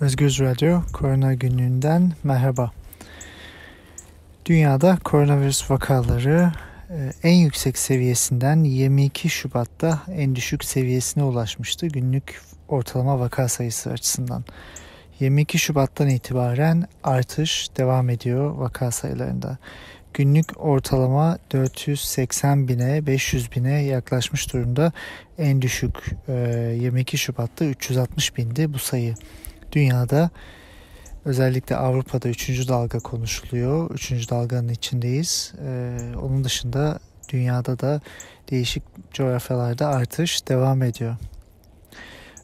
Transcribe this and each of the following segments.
Özgöz Radyo Korona Günlüğü'nden merhaba. Dünyada koronavirüs vakaları e, en yüksek seviyesinden 22 Şubat'ta en düşük seviyesine ulaşmıştı günlük ortalama vaka sayısı açısından. 22 Şubat'tan itibaren artış devam ediyor vaka sayılarında. Günlük ortalama 480 bine 500 bine yaklaşmış durumda. En düşük 22 e, Şubat'ta 360 bindi bu sayı dünyada özellikle Avrupa'da üçüncü dalga konuşuluyor. Üçüncü dalganın içindeyiz. Ee, onun dışında dünyada da değişik coğrafyalarda artış devam ediyor.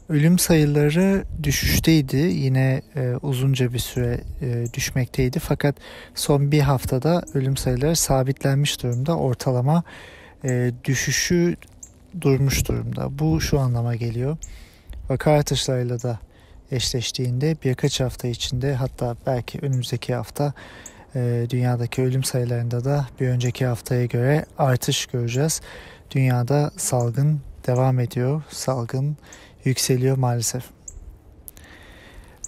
Ölüm sayıları düşüşteydi. Yine e, uzunca bir süre e, düşmekteydi. Fakat son bir haftada ölüm sayıları sabitlenmiş durumda. Ortalama e, düşüşü durmuş durumda. Bu şu anlama geliyor. Vaka artışlarıyla da eşleştiğinde birkaç hafta içinde hatta belki önümüzdeki hafta e, dünyadaki ölüm sayılarında da bir önceki haftaya göre artış göreceğiz. Dünyada salgın devam ediyor. Salgın yükseliyor maalesef.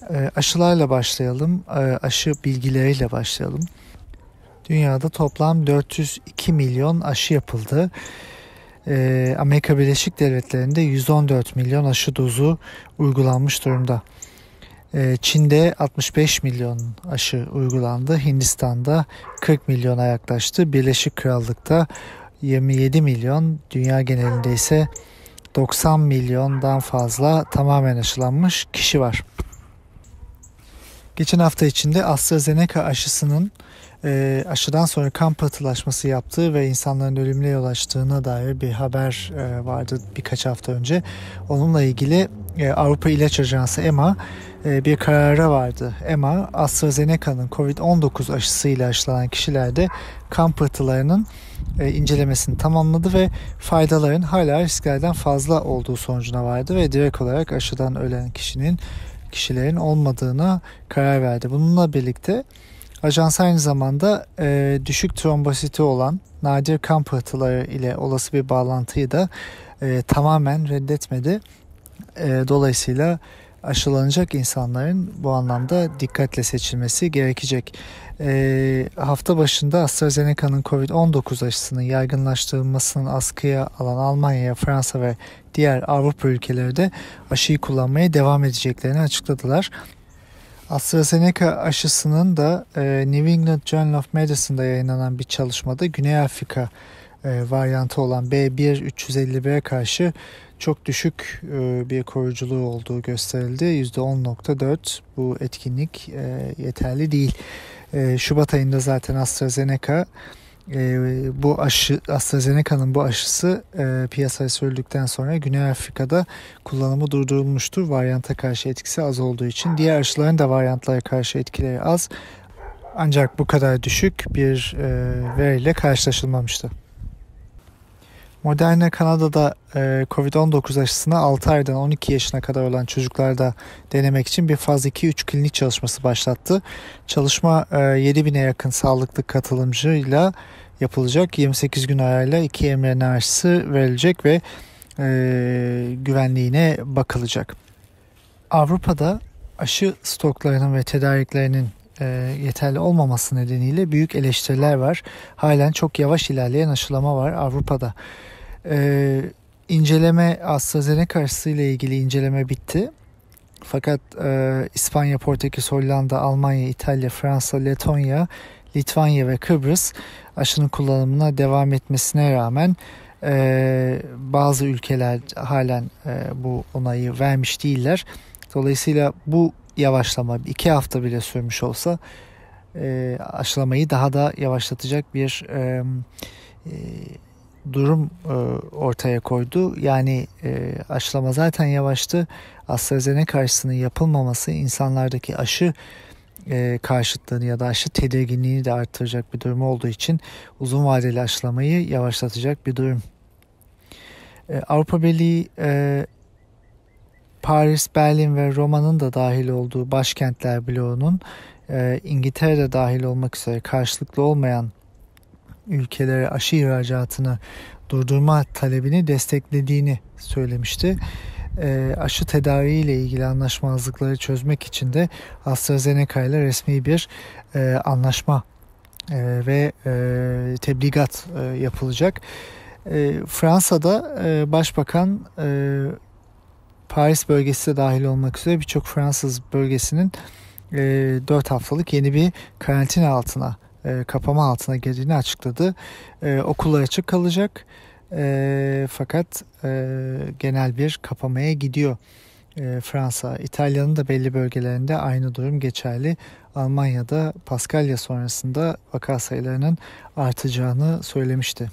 E, aşılarla başlayalım. E, aşı bilgileriyle başlayalım. Dünyada toplam 402 milyon aşı yapıldı. Ee, Amerika Birleşik Devletleri'nde 114 milyon aşı dozu uygulanmış durumda. Ee, Çin'de 65 milyon aşı uygulandı. Hindistan'da 40 milyona yaklaştı. Birleşik Krallık'ta 27 milyon, dünya genelinde ise 90 milyondan fazla tamamen aşılanmış kişi var. Geçen hafta içinde AstraZeneca aşısının e, aşıdan sonra kan pıhtılaşması yaptığı ve insanların ölümüne yol açtığına dair bir haber e, vardı birkaç hafta önce. Onunla ilgili e, Avrupa İlaç Ajansı EMA e, bir karara vardı. EMA AstraZeneca'nın COVID-19 aşısıyla aşılanan kişilerde kan pıhtılarının e, incelemesini tamamladı ve faydaların hala risklerden fazla olduğu sonucuna vardı ve direkt olarak aşıdan ölen kişinin kişilerin olmadığına karar verdi. Bununla birlikte Ajans aynı zamanda e, düşük trombositi olan nadir kan pıhtıları ile olası bir bağlantıyı da e, tamamen reddetmedi. E, dolayısıyla aşılanacak insanların bu anlamda dikkatle seçilmesi gerekecek. E, hafta başında AstraZeneca'nın COVID-19 aşısının yaygınlaştırılmasının askıya alan Almanya, Fransa ve diğer Avrupa ülkeleri de aşıyı kullanmaya devam edeceklerini açıkladılar. AstraZeneca aşısının da e, New England Journal of Medicine'da yayınlanan bir çalışmada Güney Afrika e, varyantı olan B1351'e karşı çok düşük e, bir koruyuculuğu olduğu gösterildi. %10.4 bu etkinlik e, yeterli değil. E, Şubat ayında zaten AstraZeneca e, bu aşı AstraZeneca'nın bu aşısı e, piyasaya sürüldükten sonra Güney Afrika'da kullanımı durdurulmuştur. Varyanta karşı etkisi az olduğu için diğer aşıların da varyantlara karşı etkileri az. Ancak bu kadar düşük bir e, veriyle karşılaşılmamıştı. Moderna Kanada'da e, COVID-19 aşısını 6 aydan 12 yaşına kadar olan çocuklarda denemek için bir faz 2-3 klinik çalışması başlattı. Çalışma e, bine yakın sağlıklı katılımcıyla yapılacak. 28 gün arayla 2 mRNA aşısı verilecek ve e, güvenliğine bakılacak. Avrupa'da aşı stoklarının ve tedariklerinin e, yeterli olmaması nedeniyle büyük eleştiriler var. Halen çok yavaş ilerleyen aşılama var Avrupa'da. Ee, inceleme AstraZeneca ile ilgili inceleme bitti. Fakat e, İspanya, Portekiz, Hollanda, Almanya, İtalya, Fransa, Letonya, Litvanya ve Kıbrıs aşının kullanımına devam etmesine rağmen e, bazı ülkeler halen e, bu onayı vermiş değiller. Dolayısıyla bu yavaşlama iki hafta bile sürmüş olsa e, aşılamayı daha da yavaşlatacak bir e, e, durum e, ortaya koydu. Yani e, aşılama zaten yavaştı. AstraZeneca karşısının yapılmaması insanlardaki aşı e, karşıtlığını ya da aşı tedirginliğini de arttıracak bir durum olduğu için uzun vadeli aşılamayı yavaşlatacak bir durum. E, Avrupa Birliği e, Paris, Berlin ve Roma'nın da dahil olduğu başkentler bloğunun e, İngiltere'de dahil olmak üzere karşılıklı olmayan ülkelere aşı ihracatını durdurma talebini desteklediğini söylemişti. E, aşı tedariğiyle ilgili anlaşmazlıkları çözmek için de AstraZeneca ile resmi bir e, anlaşma e, ve e, tebligat e, yapılacak. E, Fransa'da e, Başbakan e, Paris bölgesi de dahil olmak üzere birçok Fransız bölgesinin e, 4 haftalık yeni bir karantina altına e, kapama altına girdiğini açıkladı. E, okullar açık kalacak e, fakat e, genel bir kapamaya gidiyor. E, Fransa, İtalya'nın da belli bölgelerinde aynı durum geçerli. Almanya'da Paskalya sonrasında vaka sayılarının artacağını söylemişti.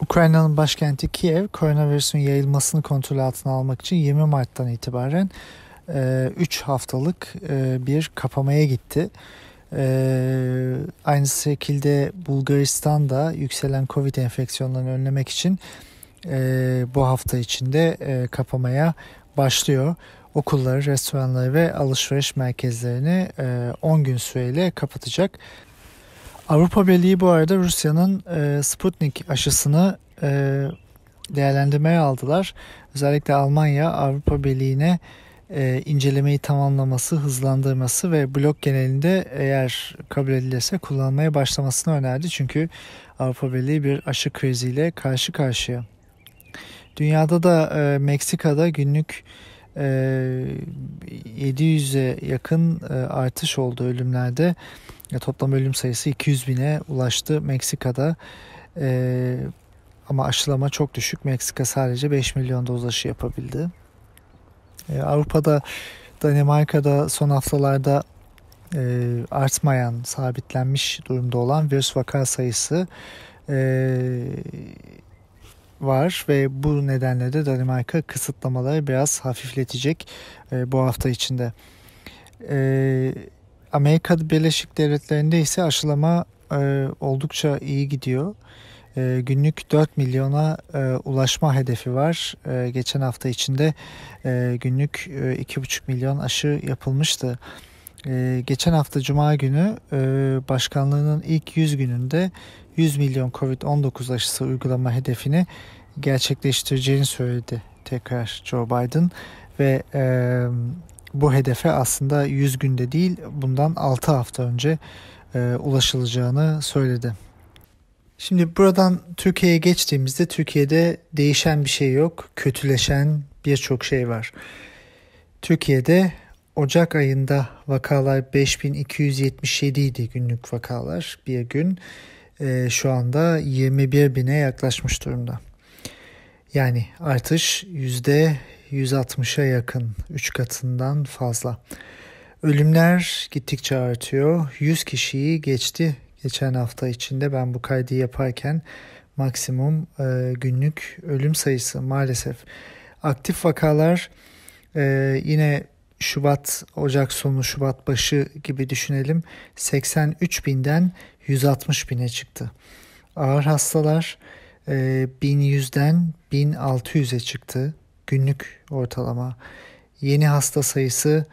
Ukrayna'nın başkenti Kiev koronavirüsün yayılmasını kontrol altına almak için 20 Mart'tan itibaren 3 e, haftalık e, bir kapamaya gitti. Ee, aynı şekilde Bulgaristan'da yükselen Covid enfeksiyonlarını önlemek için e, bu hafta içinde e, kapamaya başlıyor. Okulları, restoranları ve alışveriş merkezlerini e, 10 gün süreyle kapatacak. Avrupa Birliği bu arada Rusya'nın e, Sputnik aşısını e, değerlendirmeye aldılar. Özellikle Almanya Avrupa Birliği'ne e, incelemeyi tamamlaması, hızlandırması ve blok genelinde eğer kabul edilirse kullanmaya başlamasını önerdi. Çünkü Avrupa Birliği bir aşı kriziyle karşı karşıya. Dünyada da e, Meksika'da günlük e, 700'e yakın e, artış oldu ölümlerde. Ya, e, toplam ölüm sayısı 200 bine ulaştı Meksika'da. E, ama aşılama çok düşük. Meksika sadece 5 milyon doz aşı yapabildi. E, Avrupa'da Danimarka'da son haftalarda e, artmayan, sabitlenmiş durumda olan virüs vaka sayısı e, var ve bu nedenle de Danimarka kısıtlamaları biraz hafifletecek e, bu hafta içinde. E, Amerika Birleşik Devletleri'nde ise aşılama e, oldukça iyi gidiyor. Ee, günlük 4 milyona e, ulaşma hedefi var. Ee, geçen hafta içinde e, günlük e, 2,5 milyon aşı yapılmıştı. Ee, geçen hafta Cuma günü e, başkanlığının ilk 100 gününde 100 milyon Covid-19 aşısı uygulama hedefini gerçekleştireceğini söyledi tekrar Joe Biden ve bu hedefe aslında 100 günde değil bundan 6 hafta önce ulaşılacağını söyledi. Şimdi buradan Türkiye'ye geçtiğimizde Türkiye'de değişen bir şey yok. Kötüleşen birçok şey var. Türkiye'de Ocak ayında vakalar 5277 idi günlük vakalar bir gün. E, şu anda 21 bine yaklaşmış durumda. Yani artış yüzde %160'a yakın 3 katından fazla. Ölümler gittikçe artıyor. 100 kişiyi geçti geçen hafta içinde ben bu kaydı yaparken maksimum e, günlük ölüm sayısı maalesef. Aktif vakalar e, yine Şubat, Ocak sonu, Şubat başı gibi düşünelim 83 binden 160 bine çıktı. Ağır hastalar e, 1100'den 1600'e çıktı günlük ortalama. Yeni hasta sayısı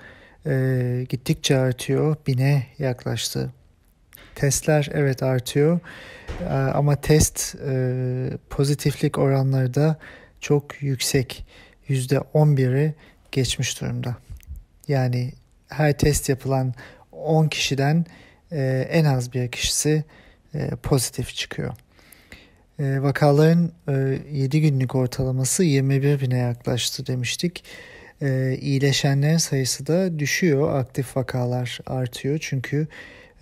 e, gittikçe artıyor, bine yaklaştı. Testler evet artıyor ee, ama test e, pozitiflik oranları da çok yüksek. yüzde %11'i geçmiş durumda. Yani her test yapılan 10 kişiden e, en az bir kişisi e, pozitif çıkıyor. Vakaların 7 günlük ortalaması 21 bine yaklaştı demiştik. İyileşenlerin sayısı da düşüyor. Aktif vakalar artıyor çünkü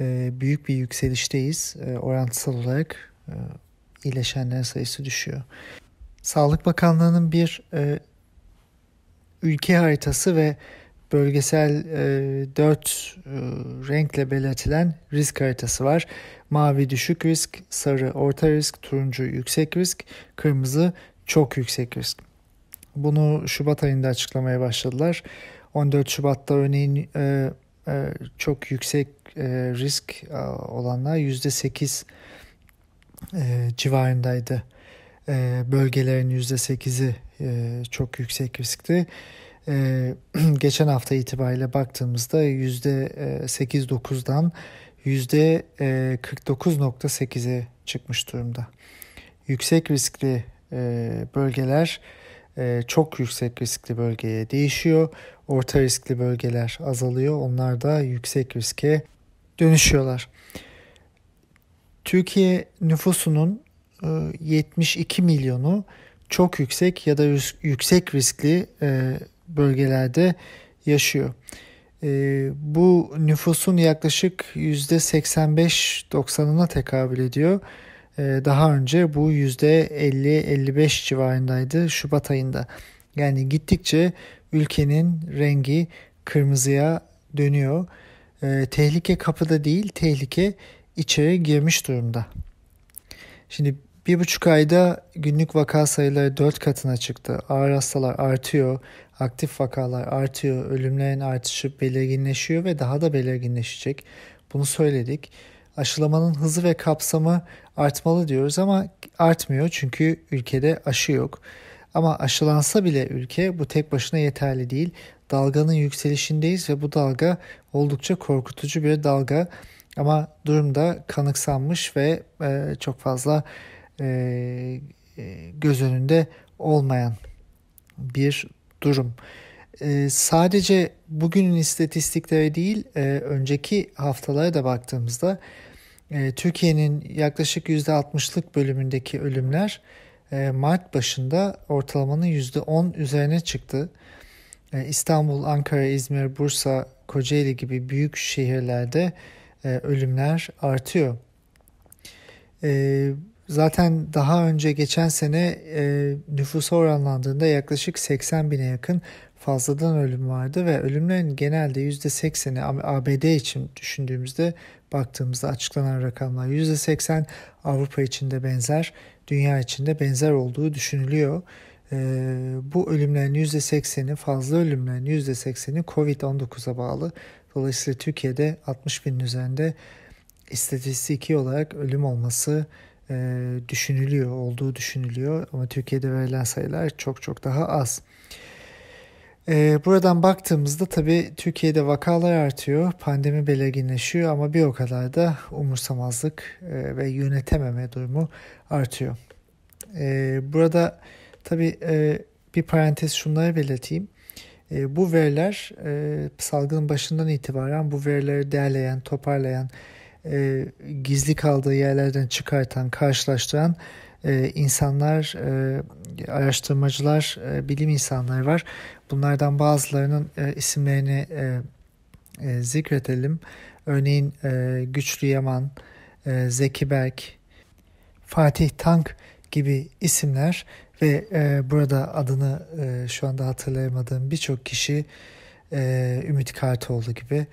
ee, büyük bir yükselişteyiz. Ee, Orantısal olarak e, iyileşenlerin sayısı düşüyor. Sağlık Bakanlığı'nın bir e, ülke haritası ve bölgesel e, dört renkle belirtilen risk haritası var. Mavi düşük risk, sarı orta risk, turuncu yüksek risk, kırmızı çok yüksek risk. Bunu Şubat ayında açıklamaya başladılar. 14 Şubat'ta örneğin e, e, çok yüksek e, risk e, olanlar yüzde sekiz e, civarındaydı. bölgelerin yüzde e, çok yüksek riskti. geçen hafta itibariyle baktığımızda yüzde sekiz %8-9'dan %49.8'e çıkmış durumda. Yüksek riskli bölgeler çok yüksek riskli bölgeye değişiyor. Orta riskli bölgeler azalıyor. Onlar da yüksek riske dönüşüyorlar. Türkiye nüfusunun 72 e, milyonu çok yüksek ya da yüksek riskli e, bölgelerde yaşıyor. E, bu nüfusun yaklaşık %85-90'ına tekabül ediyor. Daha önce bu %50-55 civarındaydı Şubat ayında. Yani gittikçe ülkenin rengi kırmızıya dönüyor e, tehlike kapıda değil, tehlike içeri girmiş durumda. Şimdi bir buçuk ayda günlük vaka sayıları dört katına çıktı. Ağır hastalar artıyor, aktif vakalar artıyor, ölümlerin artışı belirginleşiyor ve daha da belirginleşecek. Bunu söyledik. Aşılamanın hızı ve kapsamı artmalı diyoruz ama artmıyor çünkü ülkede aşı yok. Ama aşılansa bile ülke bu tek başına yeterli değil dalganın yükselişindeyiz ve bu dalga oldukça korkutucu bir dalga ama durum da kanıksanmış ve e, çok fazla e, e, göz önünde olmayan bir durum. E, sadece bugünün istatistikleri değil e, önceki haftalara da baktığımızda e, Türkiye'nin yaklaşık %60'lık bölümündeki ölümler e, Mart başında ortalamanın %10 üzerine çıktı. E, İstanbul, Ankara, İzmir, Bursa, Kocaeli gibi büyük şehirlerde e, ölümler artıyor. E, zaten daha önce geçen sene nüfusa oranlandığında yaklaşık 80 bine yakın fazladan ölüm vardı ve ölümlerin genelde %80'i ABD için düşündüğümüzde baktığımızda açıklanan rakamlar %80 Avrupa için de benzer, dünya için de benzer olduğu düşünülüyor. Ee, bu ölümlerin %80'i fazla ölümlerin %80'i Covid-19'a bağlı. Dolayısıyla Türkiye'de 60 binin üzerinde istatistiki olarak ölüm olması e, düşünülüyor, olduğu düşünülüyor. Ama Türkiye'de verilen sayılar çok çok daha az. E, buradan baktığımızda tabii Türkiye'de vakalar artıyor, pandemi belirginleşiyor ama bir o kadar da umursamazlık e, ve yönetememe durumu artıyor. E, burada... Tabii e, bir parantez şunları belirteyim. E, bu veriler e, salgının başından itibaren bu verileri değerleyen, toparlayan, e, gizli kaldığı yerlerden çıkartan, karşılaştıran e, insanlar, e, araştırmacılar, e, bilim insanları var. Bunlardan bazılarının e, isimlerini e, e, zikredelim. Örneğin e, Güçlü Yaman, e, Zeki Berk, Fatih Tank gibi isimler ve e, burada adını e, şu anda hatırlayamadığım birçok kişi e, Ümit Kartoğlu gibi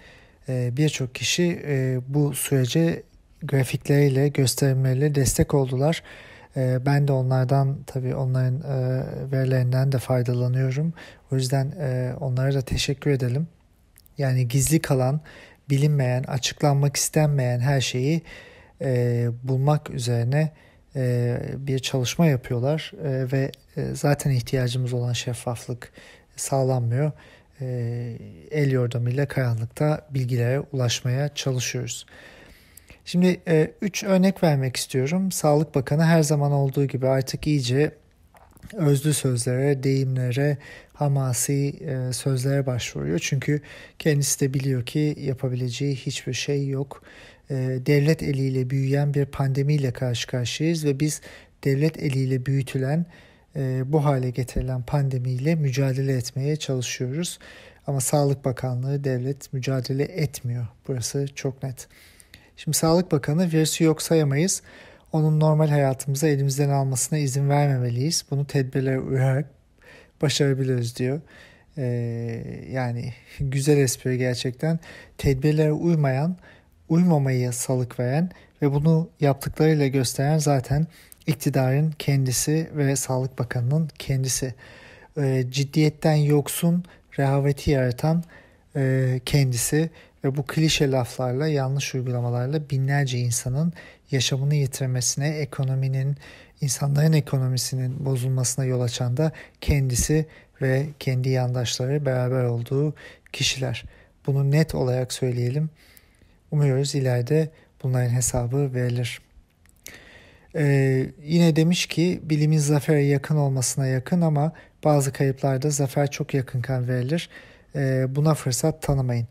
e, birçok kişi e, bu sürece grafikleriyle, gösterimleriyle destek oldular. E, ben de onlardan tabii onların e, verilerinden de faydalanıyorum. O yüzden e, onlara da teşekkür edelim. Yani gizli kalan, bilinmeyen, açıklanmak istenmeyen her şeyi e, bulmak üzerine e, bir çalışma yapıyorlar e, ve e, zaten ihtiyacımız olan şeffaflık sağlanmıyor. El yordamıyla karanlıkta bilgilere ulaşmaya çalışıyoruz. Şimdi üç örnek vermek istiyorum. Sağlık Bakanı her zaman olduğu gibi artık iyice özlü sözlere, deyimlere, hamasi sözlere başvuruyor. Çünkü kendisi de biliyor ki yapabileceği hiçbir şey yok. E, devlet eliyle büyüyen bir pandemiyle karşı karşıyayız ve biz devlet eliyle büyütülen e, bu hale getirilen pandemiyle mücadele etmeye çalışıyoruz. Ama Sağlık Bakanlığı devlet mücadele etmiyor. Burası çok net. Şimdi Sağlık Bakanı virüsü yok sayamayız. Onun normal hayatımıza elimizden almasına izin vermemeliyiz. Bunu tedbirlere uyarak başarabiliriz diyor. Ee, yani güzel espri gerçekten. Tedbirlere uymayan uymamayı salık veren ve bunu yaptıklarıyla gösteren zaten iktidarın kendisi ve Sağlık Bakanı'nın kendisi. Ee, ciddiyetten yoksun rehaveti yaratan e, kendisi ve bu klişe laflarla yanlış uygulamalarla binlerce insanın yaşamını yitirmesine, ekonominin, insanların ekonomisinin bozulmasına yol açan da kendisi ve kendi yandaşları beraber olduğu kişiler. Bunu net olarak söyleyelim. Umuyoruz ileride bunların hesabı verilir. Ee, yine demiş ki bilimin zafere yakın olmasına yakın ama bazı kayıplarda zafer çok yakınken verilir. Ee, buna fırsat tanımayın.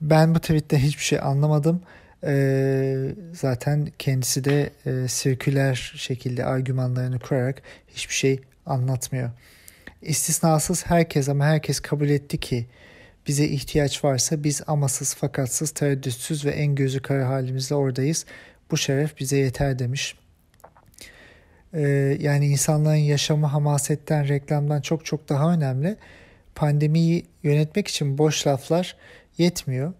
Ben bu tweette hiçbir şey anlamadım. Ee, zaten kendisi de e, sirküler şekilde argümanlarını kurarak hiçbir şey anlatmıyor. İstisnasız herkes ama herkes kabul etti ki bize ihtiyaç varsa biz amasız, fakatsız, tereddütsüz ve en gözü kara halimizle oradayız. Bu şeref bize yeter demiş. Ee, yani insanların yaşamı hamasetten, reklamdan çok çok daha önemli. Pandemiyi yönetmek için boş laflar yetmiyor.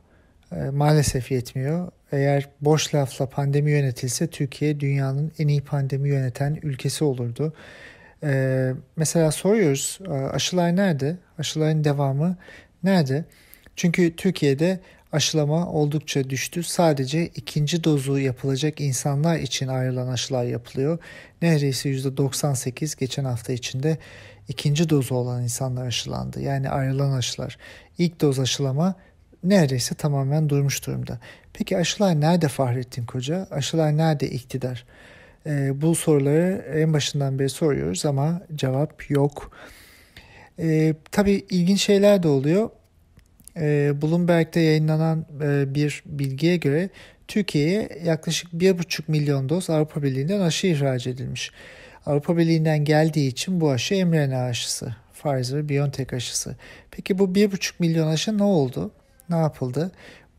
Ee, maalesef yetmiyor. Eğer boş lafla pandemi yönetilse Türkiye dünyanın en iyi pandemi yöneten ülkesi olurdu. Ee, mesela soruyoruz aşılar nerede? Aşıların devamı Nerede? Çünkü Türkiye'de aşılama oldukça düştü. Sadece ikinci dozu yapılacak insanlar için ayrılan aşılar yapılıyor. Neredeyse %98 geçen hafta içinde ikinci dozu olan insanlar aşılandı. Yani ayrılan aşılar. İlk doz aşılama neredeyse tamamen durmuş durumda. Peki aşılar nerede Fahrettin Koca? Aşılar nerede iktidar? Ee, bu soruları en başından beri soruyoruz ama cevap yok. Yok. E, tabii ilginç şeyler de oluyor. E, ee, Bloomberg'de yayınlanan e, bir bilgiye göre Türkiye'ye yaklaşık 1,5 milyon doz Avrupa Birliği'nden aşı ihraç edilmiş. Avrupa Birliği'nden geldiği için bu aşı mRNA aşısı. Pfizer-BioNTech aşısı. Peki bu 1,5 milyon aşı ne oldu? Ne yapıldı?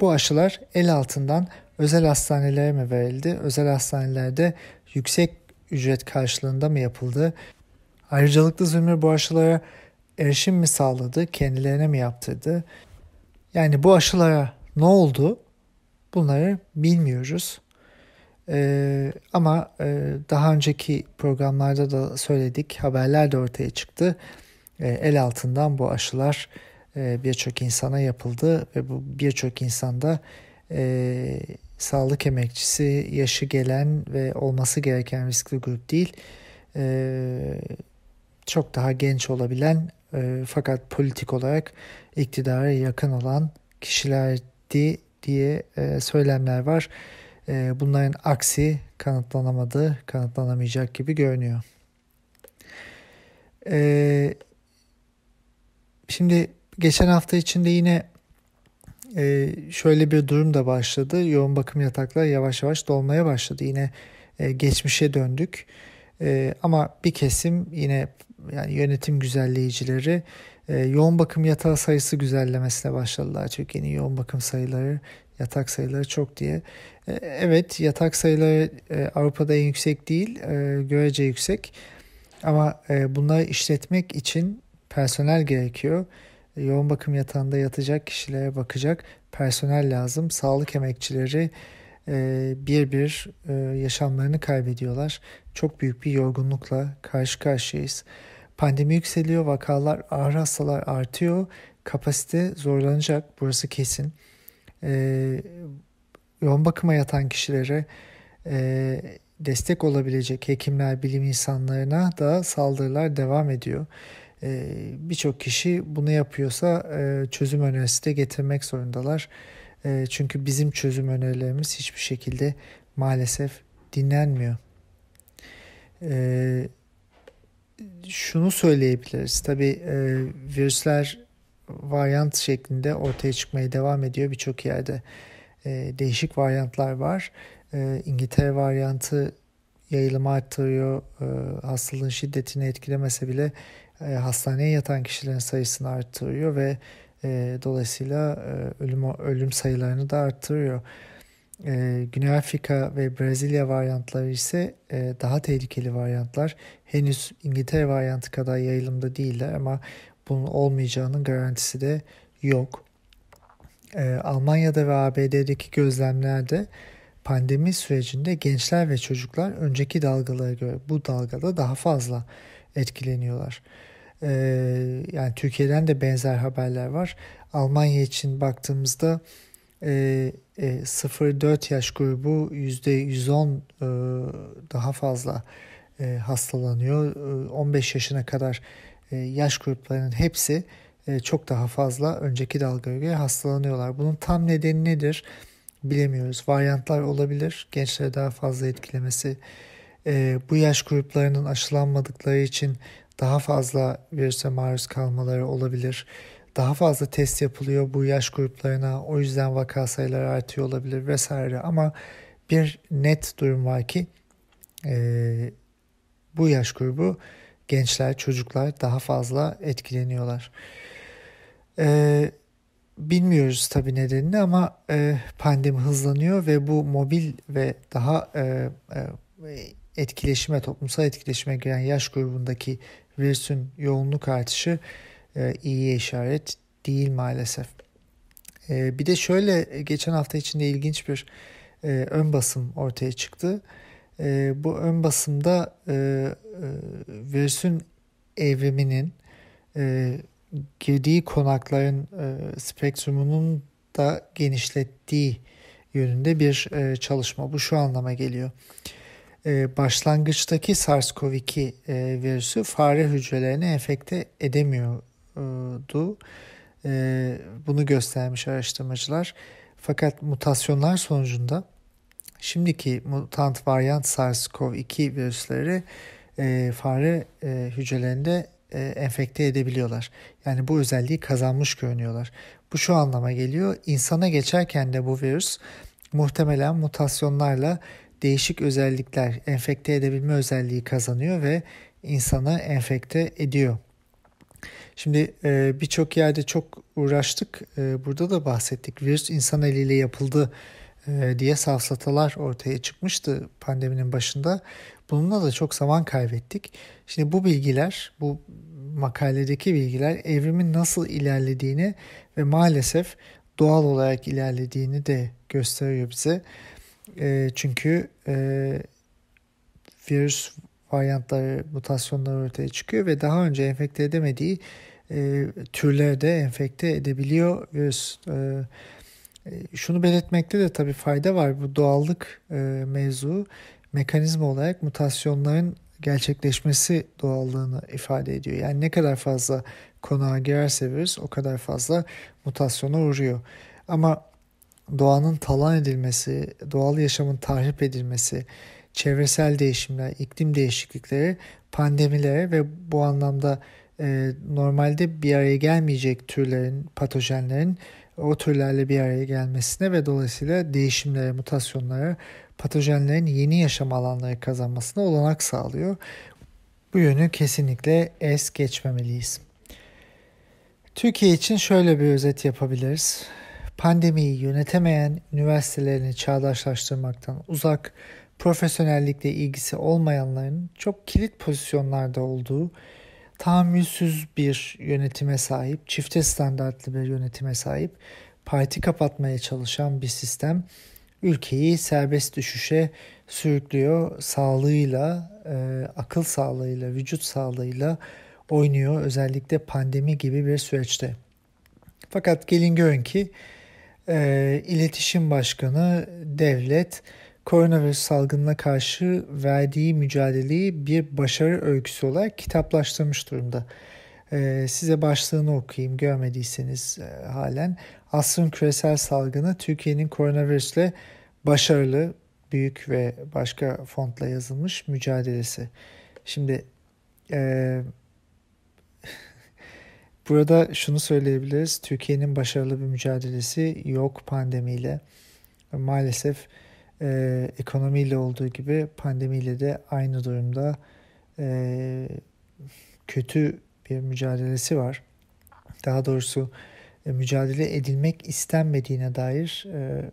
Bu aşılar el altından özel hastanelere mi verildi? Özel hastanelerde yüksek ücret karşılığında mı yapıldı? Ayrıcalıklı zümre bu aşılara erişim mi sağladı, kendilerine mi yaptırdı? Yani bu aşılara ne oldu? Bunları bilmiyoruz. Ee, ama e, daha önceki programlarda da söyledik, haberler de ortaya çıktı. E, el altından bu aşılar e, birçok insana yapıldı ve bu birçok insanda e, sağlık emekçisi, yaşı gelen ve olması gereken riskli grup değil, e, çok daha genç olabilen e, fakat politik olarak iktidara yakın olan kişilerdi diye e, söylemler var. E, bunların aksi kanıtlanamadı, kanıtlanamayacak gibi görünüyor. E, şimdi geçen hafta içinde yine e, şöyle bir durum da başladı. Yoğun bakım yatakları yavaş yavaş dolmaya başladı. Yine e, geçmişe döndük. E, ama bir kesim yine yani yönetim güzelleyicileri e, yoğun bakım yatağı sayısı güzellemesine başladılar. yeni yoğun bakım sayıları yatak sayıları çok diye. E, evet yatak sayıları e, Avrupa'da en yüksek değil e, görece yüksek ama e, bunları işletmek için personel gerekiyor. E, yoğun bakım yatağında yatacak kişilere bakacak personel lazım. Sağlık emekçileri e, bir bir e, yaşamlarını kaybediyorlar. Çok büyük bir yorgunlukla karşı karşıyayız. Pandemi yükseliyor, vakalar, ağır hastalar artıyor. Kapasite zorlanacak, burası kesin. Ee, yoğun bakıma yatan kişilere e, destek olabilecek hekimler, bilim insanlarına da saldırılar devam ediyor. E, Birçok kişi bunu yapıyorsa e, çözüm önerisi de getirmek zorundalar. E, çünkü bizim çözüm önerilerimiz hiçbir şekilde maalesef dinlenmiyor. E, şunu söyleyebiliriz. tabi e, virüsler varyant şeklinde ortaya çıkmaya devam ediyor birçok yerde. E, değişik varyantlar var. E, İngiltere varyantı yayılımı arttırıyor. E, hastalığın şiddetini etkilemese bile e, hastaneye yatan kişilerin sayısını arttırıyor ve e, dolayısıyla e, ölüm ölüm sayılarını da arttırıyor. E, Güney Afrika ve Brezilya varyantları ise e, daha tehlikeli varyantlar. Henüz İngiltere varyantı kadar yayılımda değiller ama bunun olmayacağının garantisi de yok. E, Almanya'da ve ABD'deki gözlemlerde pandemi sürecinde gençler ve çocuklar önceki dalgalara göre bu dalgada daha fazla etkileniyorlar. E, yani Türkiye'den de benzer haberler var. Almanya için baktığımızda e, e, 0-4 yaş grubu %110 e, daha fazla e, hastalanıyor. E, 15 yaşına kadar e, yaş gruplarının hepsi e, çok daha fazla önceki dalga göre hastalanıyorlar. Bunun tam nedeni nedir bilemiyoruz. Varyantlar olabilir. Gençlere daha fazla etkilemesi. E, bu yaş gruplarının aşılanmadıkları için daha fazla virüse maruz kalmaları olabilir daha fazla test yapılıyor bu yaş gruplarına o yüzden vaka sayıları artıyor olabilir vesaire ama bir net durum var ki e, bu yaş grubu gençler çocuklar daha fazla etkileniyorlar. E, bilmiyoruz tabii nedenini ama e, pandemi hızlanıyor ve bu mobil ve daha e, e, etkileşime toplumsal etkileşime giren yaş grubundaki virüsün yoğunluk artışı e, iyi işaret değil maalesef. E, bir de şöyle e, geçen hafta içinde ilginç bir e, ön basım ortaya çıktı. bu ön basımda virüsün evriminin e, girdiği konakların spektrumunun da genişlettiği yönünde bir çalışma. Bu şu anlama geliyor. başlangıçtaki SARS-CoV-2 virüsü fare hücrelerini enfekte edemiyor du ee, Bunu göstermiş araştırmacılar. Fakat mutasyonlar sonucunda şimdiki mutant varyant SARS-CoV-2 virüsleri e, fare e, hücrelerinde e, enfekte edebiliyorlar. Yani bu özelliği kazanmış görünüyorlar. Bu şu anlama geliyor. İnsana geçerken de bu virüs muhtemelen mutasyonlarla değişik özellikler, enfekte edebilme özelliği kazanıyor ve insanı enfekte ediyor. Şimdi e, birçok yerde çok uğraştık. E, burada da bahsettik. Virüs insan eliyle yapıldı e, diye safsatalar ortaya çıkmıştı pandeminin başında. Bununla da çok zaman kaybettik. Şimdi bu bilgiler, bu makaledeki bilgiler evrimin nasıl ilerlediğini ve maalesef doğal olarak ilerlediğini de gösteriyor bize. E, çünkü e, virüs varyantları, mutasyonlar ortaya çıkıyor ve daha önce enfekte edemediği e, türlerde enfekte edebiliyor virüs. E, e, şunu belirtmekte de tabii fayda var. Bu doğallık e, mevzu mekanizma olarak mutasyonların gerçekleşmesi doğallığını ifade ediyor. Yani ne kadar fazla konağa girerse virüs o kadar fazla mutasyona uğruyor. Ama doğanın talan edilmesi, doğal yaşamın tahrip edilmesi, çevresel değişimler, iklim değişiklikleri, pandemilere ve bu anlamda e, normalde bir araya gelmeyecek türlerin, patojenlerin o türlerle bir araya gelmesine ve dolayısıyla değişimlere, mutasyonlara, patojenlerin yeni yaşam alanları kazanmasına olanak sağlıyor. Bu yönü kesinlikle es geçmemeliyiz. Türkiye için şöyle bir özet yapabiliriz. Pandemiyi yönetemeyen üniversitelerini çağdaşlaştırmaktan uzak, profesyonellikle ilgisi olmayanların çok kilit pozisyonlarda olduğu tahammülsüz bir yönetime sahip, çifte standartlı bir yönetime sahip, parti kapatmaya çalışan bir sistem ülkeyi serbest düşüşe sürüklüyor. Sağlığıyla, e, akıl sağlığıyla, vücut sağlığıyla oynuyor özellikle pandemi gibi bir süreçte. Fakat gelin görün ki e, iletişim başkanı devlet koronavirüs salgınına karşı verdiği mücadeleyi bir başarı öyküsü olarak kitaplaştırmış durumda. Ee, size başlığını okuyayım görmediyseniz e, halen. Asrın küresel salgını Türkiye'nin koronavirüsle başarılı, büyük ve başka fontla yazılmış mücadelesi. Şimdi e, burada şunu söyleyebiliriz. Türkiye'nin başarılı bir mücadelesi yok pandemiyle. Maalesef e, ekonomiyle olduğu gibi pandemiyle de aynı durumda e, kötü bir mücadelesi var. Daha doğrusu e, mücadele edilmek istenmediğine dair e,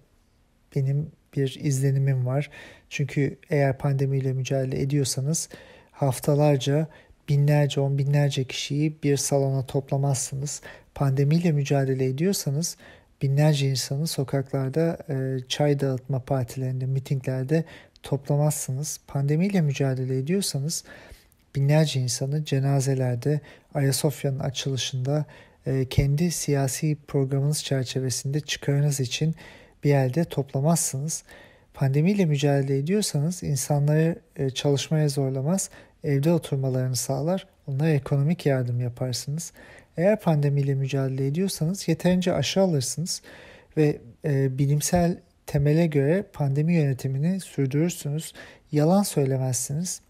benim bir izlenimim var. Çünkü eğer pandemiyle mücadele ediyorsanız haftalarca binlerce on binlerce kişiyi bir salona toplamazsınız. Pandemiyle mücadele ediyorsanız binlerce insanı sokaklarda e, çay dağıtma partilerinde, mitinglerde toplamazsınız. Pandemiyle mücadele ediyorsanız binlerce insanı cenazelerde, Ayasofya'nın açılışında e, kendi siyasi programınız çerçevesinde çıkarınız için bir yerde toplamazsınız. Pandemiyle mücadele ediyorsanız insanları e, çalışmaya zorlamaz, evde oturmalarını sağlar, onlara ekonomik yardım yaparsınız. Eğer pandemiyle mücadele ediyorsanız yeterince aşı alırsınız ve e, bilimsel temele göre pandemi yönetimini sürdürürsünüz. Yalan söylemezsiniz.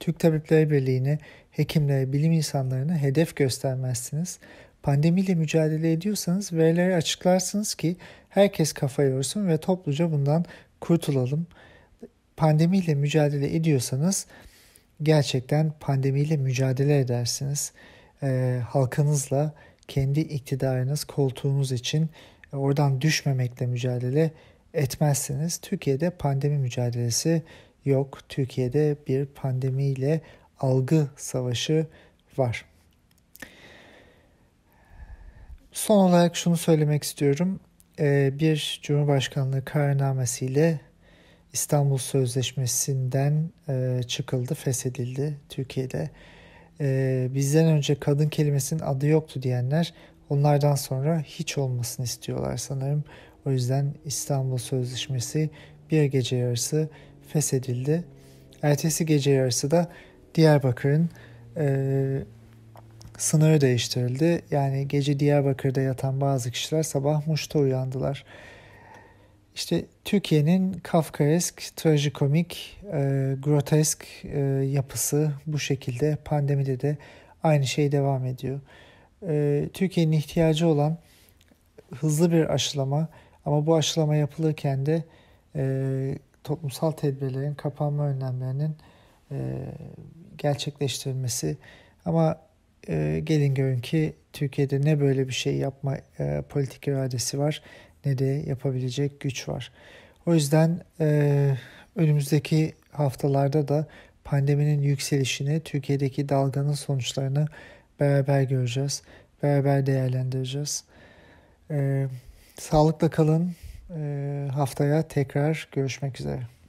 Türk Tabipleri Birliği'ni, hekimlere, bilim insanlarını hedef göstermezsiniz. Pandemiyle mücadele ediyorsanız verileri açıklarsınız ki herkes kafa yorsun ve topluca bundan kurtulalım. Pandemiyle mücadele ediyorsanız gerçekten pandemiyle mücadele edersiniz.'' e, halkanızla kendi iktidarınız, koltuğunuz için e, oradan düşmemekle mücadele etmezseniz Türkiye'de pandemi mücadelesi yok. Türkiye'de bir pandemiyle algı savaşı var. Son olarak şunu söylemek istiyorum. E, bir Cumhurbaşkanlığı kararnamesiyle İstanbul Sözleşmesi'nden e, çıkıldı, feshedildi Türkiye'de e, bizden önce kadın kelimesinin adı yoktu diyenler onlardan sonra hiç olmasını istiyorlar sanırım. O yüzden İstanbul Sözleşmesi bir gece yarısı feshedildi. Ertesi gece yarısı da Diyarbakır'ın e, sınırı değiştirildi. Yani gece Diyarbakır'da yatan bazı kişiler sabah Muş'ta uyandılar. İşte Türkiye'nin kafkaesk, trajikomik, e, grotesk e, yapısı bu şekilde pandemide de aynı şey devam ediyor. E, Türkiye'nin ihtiyacı olan hızlı bir aşılama ama bu aşılama yapılırken de e, toplumsal tedbirlerin kapanma önlemlerinin e, gerçekleştirilmesi ama e, gelin görün ki Türkiye'de ne böyle bir şey yapma e, politik iradesi var ne de yapabilecek güç var. O yüzden e, önümüzdeki haftalarda da pandeminin yükselişini, Türkiye'deki dalganın sonuçlarını beraber göreceğiz, beraber değerlendireceğiz. E, sağlıkla kalın. E, haftaya tekrar görüşmek üzere.